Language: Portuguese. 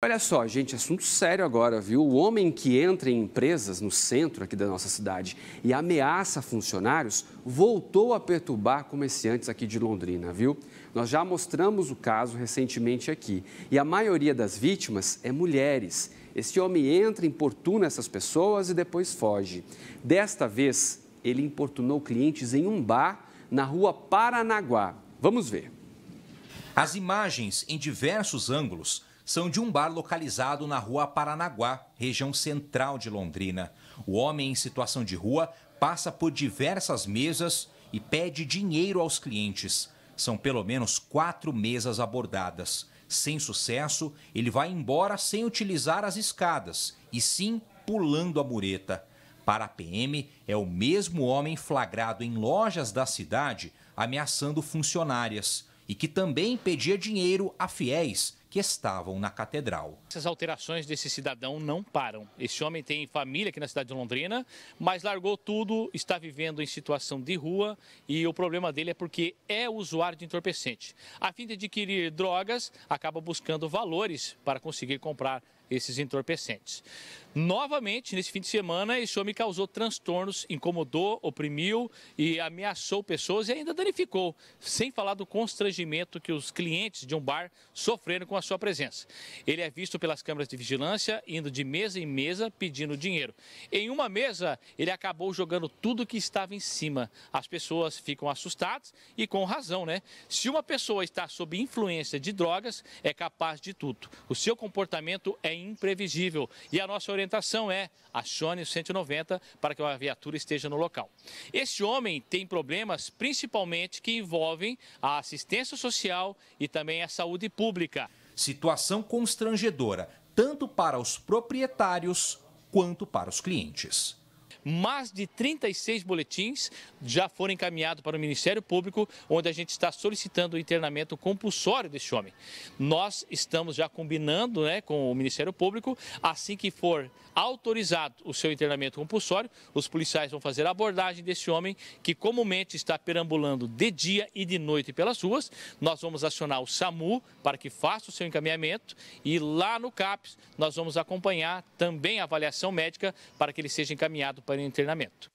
Olha só, gente, assunto sério agora, viu? O homem que entra em empresas no centro aqui da nossa cidade e ameaça funcionários voltou a perturbar comerciantes aqui de Londrina, viu? Nós já mostramos o caso recentemente aqui e a maioria das vítimas é mulheres. Esse homem entra, importuna essas pessoas e depois foge. Desta vez, ele importunou clientes em um bar na rua Paranaguá. Vamos ver. As imagens em diversos ângulos são de um bar localizado na rua Paranaguá, região central de Londrina. O homem em situação de rua passa por diversas mesas e pede dinheiro aos clientes. São pelo menos quatro mesas abordadas. Sem sucesso, ele vai embora sem utilizar as escadas e sim pulando a mureta. Para a PM, é o mesmo homem flagrado em lojas da cidade ameaçando funcionárias e que também pedia dinheiro a fiéis que estavam na catedral. Essas alterações desse cidadão não param. Esse homem tem família aqui na cidade de Londrina, mas largou tudo, está vivendo em situação de rua e o problema dele é porque é usuário de entorpecente. A fim de adquirir drogas, acaba buscando valores para conseguir comprar esses entorpecentes. Novamente, nesse fim de semana, esse homem causou transtornos, incomodou, oprimiu e ameaçou pessoas e ainda danificou, sem falar do constrangimento que os clientes de um bar sofreram com a sua presença. Ele é visto pelas câmeras de vigilância, indo de mesa em mesa pedindo dinheiro. Em uma mesa, ele acabou jogando tudo que estava em cima. As pessoas ficam assustadas e com razão, né? Se uma pessoa está sob influência de drogas, é capaz de tudo. O seu comportamento é imprevisível. E a nossa orientação é acione o 190 para que a viatura esteja no local. Este homem tem problemas principalmente que envolvem a assistência social e também a saúde pública. Situação constrangedora, tanto para os proprietários quanto para os clientes mais de 36 boletins já foram encaminhados para o Ministério Público, onde a gente está solicitando o internamento compulsório deste homem. Nós estamos já combinando né, com o Ministério Público, assim que for autorizado o seu internamento compulsório, os policiais vão fazer a abordagem desse homem, que comumente está perambulando de dia e de noite pelas ruas. Nós vamos acionar o SAMU para que faça o seu encaminhamento e lá no CAPES nós vamos acompanhar também a avaliação médica para que ele seja encaminhado para internamento.